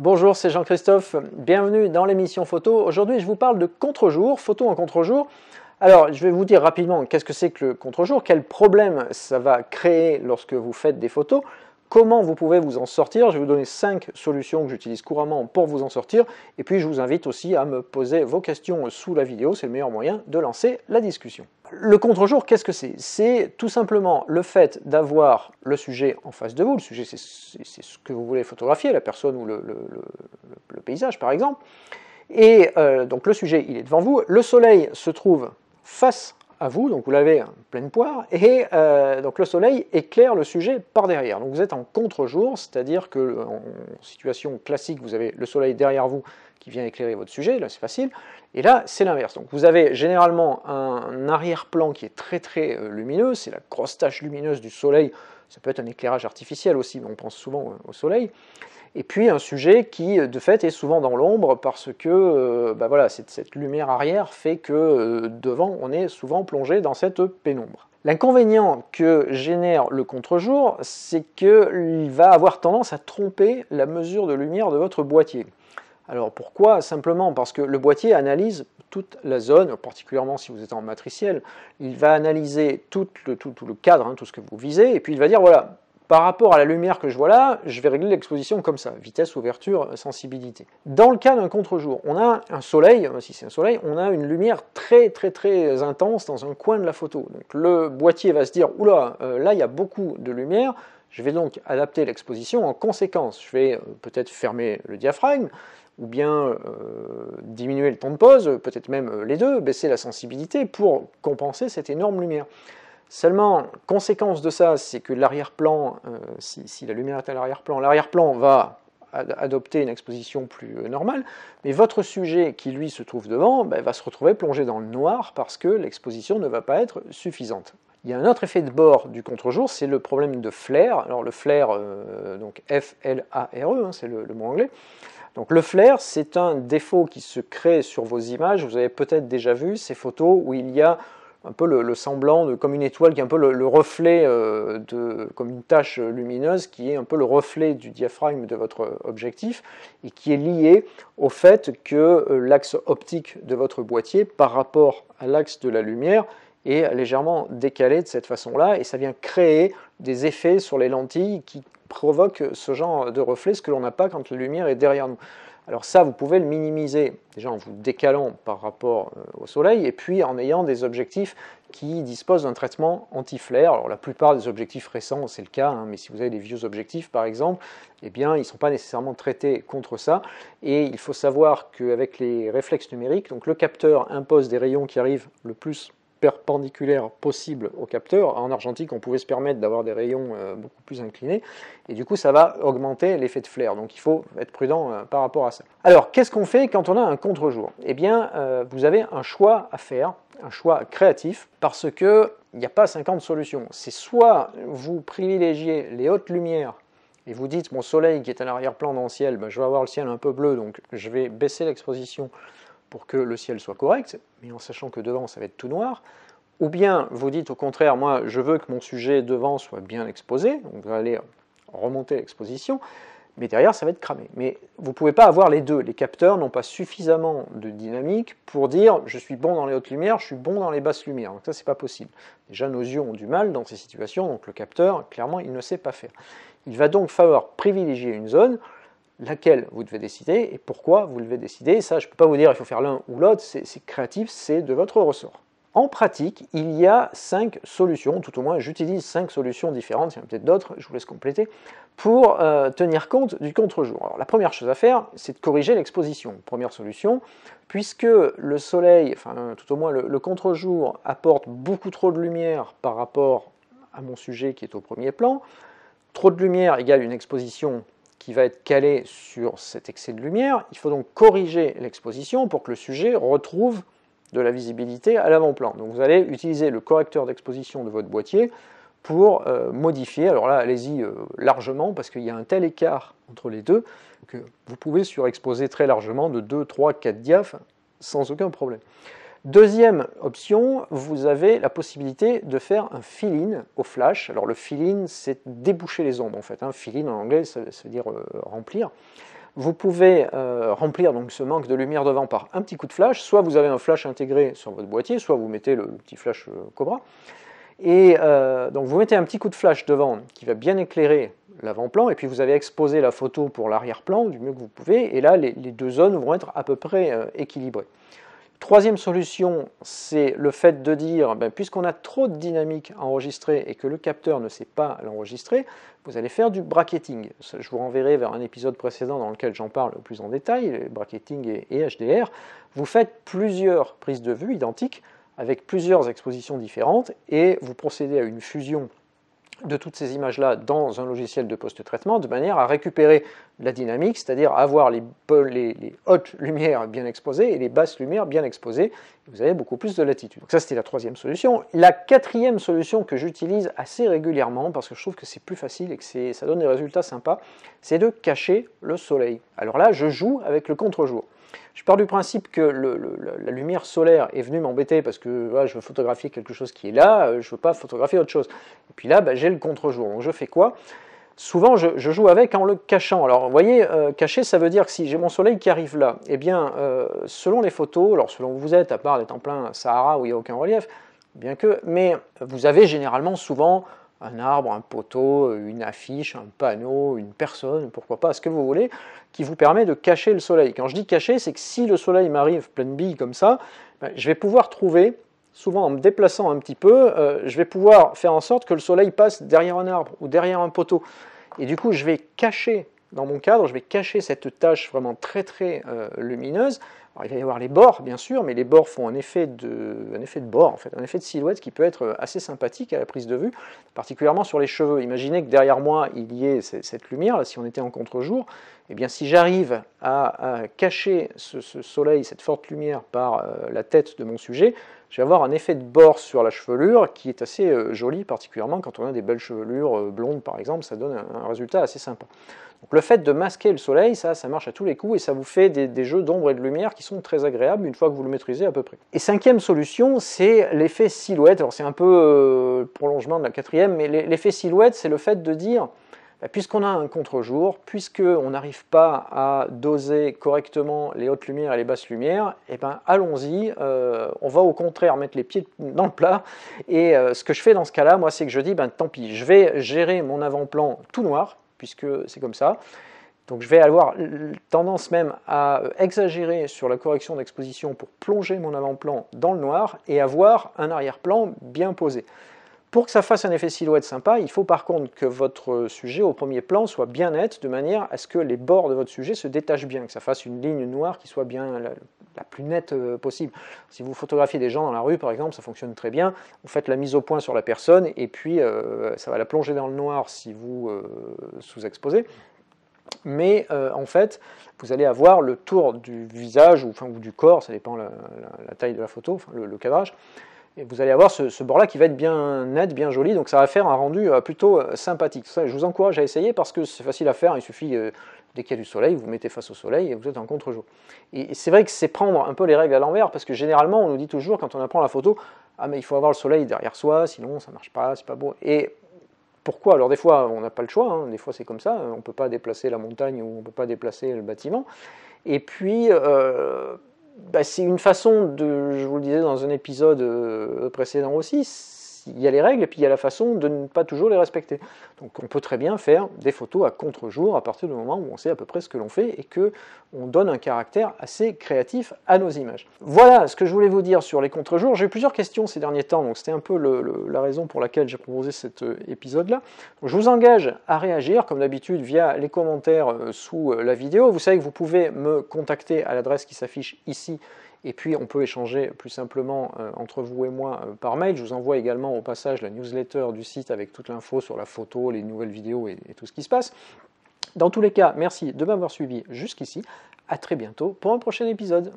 Bonjour, c'est Jean-Christophe, bienvenue dans l'émission photo. Aujourd'hui, je vous parle de contre-jour, photo en contre-jour. Alors, je vais vous dire rapidement qu'est-ce que c'est que le contre-jour, quel problème ça va créer lorsque vous faites des photos. Comment vous pouvez vous en sortir Je vais vous donner cinq solutions que j'utilise couramment pour vous en sortir. Et puis je vous invite aussi à me poser vos questions sous la vidéo, c'est le meilleur moyen de lancer la discussion. Le contre-jour, qu'est-ce que c'est C'est tout simplement le fait d'avoir le sujet en face de vous. Le sujet, c'est ce que vous voulez photographier, la personne ou le, paysage par exemple. Et euh, donc le sujet, il est devant vous. Le soleil se trouve face à vous, donc vous l'avez en pleine poire, et euh, donc le soleil éclaire le sujet par derrière. Donc vous êtes en contre-jour, c'est-à-dire que en situation classique, vous avez le soleil derrière vous qui vient éclairer votre sujet, là c'est facile, et là c'est l'inverse. Donc vous avez généralement un arrière-plan qui est très très euh, lumineux, c'est la grosse tache lumineuse du soleil, ça peut être un éclairage artificiel aussi, mais on pense souvent euh, au soleil, et puis un sujet qui euh, de fait est souvent dans l'ombre parce que ben voilà, cette, cette, lumière arrière fait que devant on est souvent plongé dans cette pénombre. L'inconvénient que génère le contre-jour, c'est qu'il va avoir tendance à tromper la mesure de lumière de votre boîtier. Alors pourquoi Simplement parce que le boîtier analyse toute la zone, particulièrement si vous êtes en matriciel, il va analyser tout le, cadre, hein, tout ce que vous visez, et puis il va dire, voilà, par rapport à la lumière que je vois là, je vais régler l'exposition comme ça, vitesse, ouverture, euh, sensibilité. Dans le cas d'un contre-jour, on a un soleil, euh, si c'est un soleil, on a une lumière très très très intense dans un coin de la photo. Donc le boîtier va se dire, oula, euh, là il y a beaucoup de lumière, je vais donc adapter l'exposition en conséquence. Je vais peut-être fermer le diaphragme, ou bien euh, diminuer le temps de pause, peut-être même euh, les deux, baisser la sensibilité pour compenser cette énorme lumière. Seulement, conséquence de ça, c'est que l'arrière-plan, euh, si, la lumière est à l'arrière-plan, l'arrière-plan va adopter une exposition plus normale, mais votre sujet qui lui se trouve devant ben, va se retrouver plongé dans le noir parce que l'exposition ne va pas être suffisante. Il y a un autre effet de bord du contre-jour, c'est le problème de flair. Alors le flair, donc F-L-A-R-E, hein, c'est le, mot anglais. Donc le flair, c'est un défaut qui se crée sur vos images. Vous avez peut-être déjà vu ces photos où il y a un peu le, semblant de comme une étoile qui est un peu le, reflet euh, de comme une tache lumineuse qui est un peu le reflet du diaphragme de votre objectif et qui est lié au fait que euh, l'axe optique de votre boîtier par rapport à l'axe de la lumière est légèrement décalé de cette façon-là et ça vient créer des effets sur les lentilles qui provoque ce genre de reflet, ce que l'on n'a pas quand la lumière est derrière nous. Alors ça, vous pouvez le minimiser, déjà en vous décalant par rapport euh, au soleil, et puis en ayant des objectifs qui disposent d'un traitement anti-flair. Alors la plupart des objectifs récents, c'est le cas, hein, mais si vous avez des vieux objectifs par exemple, eh bien ils ne sont pas nécessairement traités contre ça. Et il faut savoir qu'avec les réflexes numériques, donc le capteur impose des rayons qui arrivent le plus perpendiculaire possible au capteur. En argentique, on pouvait se permettre d'avoir des rayons euh, beaucoup plus inclinés, et du coup, ça va augmenter l'effet de flair. Donc, il faut être prudent euh, par rapport à ça. Alors, qu'est-ce qu'on fait quand on a un contre-jour Eh bien, euh, vous avez un choix à faire, un choix créatif, parce que il n'y a pas 50 solutions. C'est soit vous privilégiez les hautes lumières et vous dites mon soleil qui est à l'arrière-plan dans le ciel, ben, je vais avoir le ciel un peu bleu, donc je vais baisser l'exposition pour que le ciel soit correct, mais en sachant que devant, ça va être tout noir. Ou bien vous dites au contraire, moi, je veux que mon sujet devant soit bien exposé, donc vous allez remonter l'exposition, mais derrière, ça va être cramé. Mais vous ne pouvez pas avoir les deux. Les capteurs n'ont pas suffisamment de dynamique pour dire je suis bon dans les hautes lumières, je suis bon dans les basses lumières. Donc ça, c'est pas possible. Déjà, nos yeux ont du mal dans ces situations, donc le capteur, clairement, il ne sait pas faire. Il va donc falloir privilégier une zone laquelle vous devez décider et pourquoi vous devez décider. ça, je ne peux pas vous dire il faut faire l'un ou l'autre, c'est créatif, c'est de votre ressort. En pratique, il y a cinq solutions, tout au moins j'utilise cinq solutions différentes, il y en a peut-être d'autres, je vous laisse compléter, pour euh, tenir compte du contre-jour. Alors la première chose à faire, c'est de corriger l'exposition. Première solution, puisque le soleil, enfin tout au moins le contre-jour apporte beaucoup trop de lumière par rapport à mon sujet qui est au premier plan, trop de lumière égale une exposition qui va être calé sur cet excès de lumière. Il faut donc corriger l'exposition pour que le sujet retrouve de la visibilité à l'avant-plan. Donc vous allez utiliser le correcteur d'exposition de votre boîtier pour euh, modifier. Alors là, allez-y euh, largement parce qu'il y a un tel écart entre les deux que vous pouvez surexposer très largement de 2, 3, 4 diaphs sans aucun problème. Deuxième option, vous avez la possibilité de faire un fill-in au flash. Alors le fill-in, c'est déboucher les ombres en fait. Hein. Fill-in en anglais, ça, veut dire euh, remplir. Vous pouvez euh, remplir donc ce manque de lumière devant par un petit coup de flash. Soit vous avez un flash intégré sur votre boîtier, soit vous mettez le, petit flash euh, Cobra. Et donc vous mettez un petit coup de flash devant qui va bien éclairer l'avant-plan, et puis vous avez exposé la photo pour l'arrière-plan du mieux que vous pouvez, et là les, deux zones vont être à peu près équilibrées. Troisième solution, c'est le fait de dire, ben, puisqu'on a trop de dynamique à enregistrer et que le capteur ne sait pas l'enregistrer, vous allez faire du bracketing. Je vous renverrai vers un épisode précédent dans lequel j'en parle plus en détail, bracketing et HDR. Vous faites plusieurs prises de vue identiques avec plusieurs expositions différentes et vous procédez à une fusion de toutes ces images-là dans un logiciel de post-traitement de manière à récupérer la dynamique, c'est-à-dire avoir les, les, les, hautes lumières bien exposées et les basses lumières bien exposées. Vous avez beaucoup plus de latitude. Donc ça, c'était la troisième solution. La quatrième solution que j'utilise assez régulièrement, parce que je trouve que c'est plus facile et que ça donne des résultats sympas, c'est de cacher le soleil. Alors là, je joue avec le contre-jour. Je pars du principe que la lumière solaire est venue m'embêter parce que je veux photographier quelque chose qui est là, euh, je ne veux pas photographier autre chose. Et puis là, bah, j'ai contre-jour. Donc je fais quoi Souvent, je, joue avec en le cachant. Alors, vous voyez, euh, cacher, ça veut dire que si j'ai mon soleil qui arrive là, eh bien, euh, selon les photos, alors selon où vous êtes, à part d'être en plein Sahara où il n'y a aucun relief, bien que, mais vous avez généralement souvent un arbre, un poteau, une affiche, un panneau, une personne, pourquoi pas, ce que vous voulez, qui vous permet de cacher le soleil. Quand je dis cacher, c'est que si le soleil m'arrive de bille comme ça, ben, je vais pouvoir trouver souvent en me déplaçant un petit peu, euh, je vais pouvoir faire en sorte que le soleil passe derrière un arbre ou derrière un poteau. Et du coup, je vais cacher dans mon cadre, je vais cacher cette tâche vraiment très très euh, lumineuse il va y avoir les bords, bien sûr, mais les bords font un effet de, un effet de bord, en fait, un effet de silhouette qui peut être euh, assez sympathique à la prise de vue, particulièrement sur les cheveux. Imaginez que derrière moi, il y ait cette lumière, là, si on était en contre-jour, eh bien, si j'arrive à, cacher ce, soleil, cette forte lumière par euh, la tête de mon sujet, je vais avoir un effet de bord sur la chevelure qui est assez euh, joli, particulièrement quand on a des belles chevelures blondes, par exemple, ça donne un résultat assez sympa. Donc le fait de masquer le soleil, ça, ça marche à tous les coups et ça vous fait des, jeux d'ombre et de lumière qui sont très agréables une fois que vous le maîtrisez à peu près. Et cinquième solution, c'est l'effet silhouette. Alors c'est un peu le euh, prolongement de la quatrième, mais l'effet silhouette, c'est le fait de dire, bah, puisqu'on a un contre-jour, puisqu'on n'arrive pas à doser correctement les hautes lumières et les basses lumières, eh ben allons-y, euh, on va au contraire mettre les pieds dans le plat. Et euh, ce que je fais dans ce cas-là, moi, c'est que je dis, ben tant pis, je vais gérer mon avant-plan tout noir puisque c'est comme ça. Donc je vais avoir tendance même à exagérer sur la correction d'exposition pour plonger mon avant-plan dans le noir et avoir un arrière-plan bien posé. Pour que ça fasse un effet silhouette sympa, il faut par contre que votre sujet au premier plan soit bien net, de manière à ce que les bords de votre sujet se détachent bien, que ça fasse une ligne noire qui soit bien, la plus nette euh, possible. Si vous photographiez des gens dans la rue, par exemple, ça fonctionne très bien. Vous faites la mise au point sur la personne et puis euh, ça va la plonger dans le noir si vous euh, sous-exposez. Mais en fait, vous allez avoir le tour du visage ou, du corps, ça dépend la, la, taille de la photo, le cadrage. Et vous allez avoir ce, bord-là qui va être bien net, bien joli, donc ça va faire un rendu euh, plutôt euh, sympathique. Ça, je vous encourage à essayer parce que c'est facile à faire, il suffit, euh, dès qu'il y a du soleil, vous vous mettez face au soleil et vous êtes en contre-jour. Et, c'est vrai que c'est prendre un peu les règles à l'envers parce que généralement on nous dit toujours quand on apprend la photo, ah mais il faut avoir le soleil derrière soi, sinon ça marche pas, c'est pas beau. Et pourquoi Alors des fois on n'a pas le choix, hein. des fois c'est comme ça, on ne peut pas déplacer la montagne ou on ne peut pas déplacer le bâtiment. Et puis bah, c'est une façon de, je vous le disais dans un épisode euh, précédent aussi, il y a les règles et puis il y a la façon de ne pas toujours les respecter. Donc on peut très bien faire des photos à contre-jour à partir du moment où on sait à peu près ce que l'on fait et que on donne un caractère assez créatif à nos images. Voilà ce que je voulais vous dire sur les contre-jours. J'ai eu plusieurs questions ces derniers temps, donc c'était un peu la raison pour laquelle j'ai proposé cet euh, épisode-là. Je vous engage à réagir comme d'habitude via les commentaires euh, sous euh, la vidéo. Vous savez que vous pouvez me contacter à l'adresse qui s'affiche ici et puis, on peut échanger plus simplement euh, entre vous et moi euh, par mail. Je vous envoie également au passage la newsletter du site avec toute l'info sur la photo, les nouvelles vidéos et, et tout ce qui se passe. Dans tous les cas, merci de m'avoir suivi jusqu'ici. À très bientôt pour un prochain épisode.